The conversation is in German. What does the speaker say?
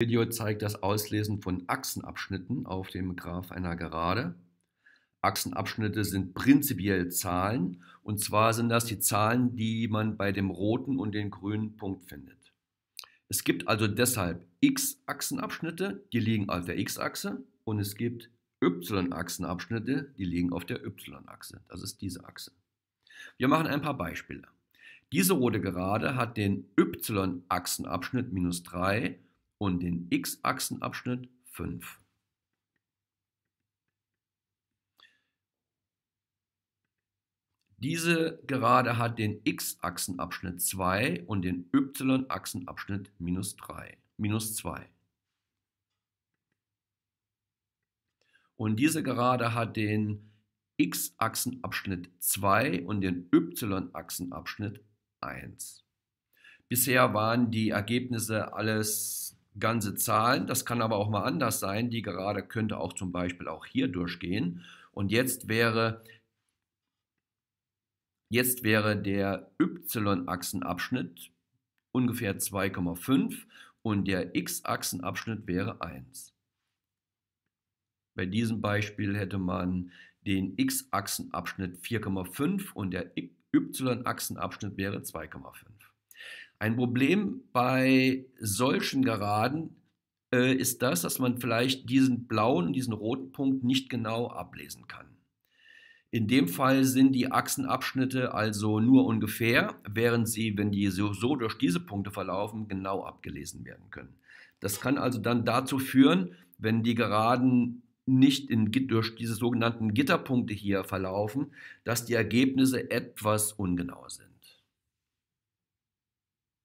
Video zeigt das Auslesen von Achsenabschnitten auf dem Graph einer Gerade. Achsenabschnitte sind prinzipiell Zahlen und zwar sind das die Zahlen, die man bei dem roten und dem grünen Punkt findet. Es gibt also deshalb x-Achsenabschnitte, die liegen auf der x-Achse und es gibt y-Achsenabschnitte, die liegen auf der y-Achse. Das ist diese Achse. Wir machen ein paar Beispiele. Diese rote Gerade hat den y-Achsenabschnitt minus 3 und den x-Achsenabschnitt 5. Diese Gerade hat den x-Achsenabschnitt 2 und den y-Achsenabschnitt minus minus 2. Und diese Gerade hat den x-Achsenabschnitt 2 und den y-Achsenabschnitt 1. Bisher waren die Ergebnisse alles ganze Zahlen. Das kann aber auch mal anders sein. Die Gerade könnte auch zum Beispiel auch hier durchgehen. Und jetzt wäre, jetzt wäre der Y-Achsenabschnitt ungefähr 2,5 und der X-Achsenabschnitt wäre 1. Bei diesem Beispiel hätte man den X-Achsenabschnitt 4,5 und der Y-Achsenabschnitt wäre 2,5. Ein Problem bei solchen Geraden äh, ist das, dass man vielleicht diesen blauen und diesen roten Punkt nicht genau ablesen kann. In dem Fall sind die Achsenabschnitte also nur ungefähr, während sie, wenn die so, so durch diese Punkte verlaufen, genau abgelesen werden können. Das kann also dann dazu führen, wenn die Geraden nicht in, durch diese sogenannten Gitterpunkte hier verlaufen, dass die Ergebnisse etwas ungenau sind.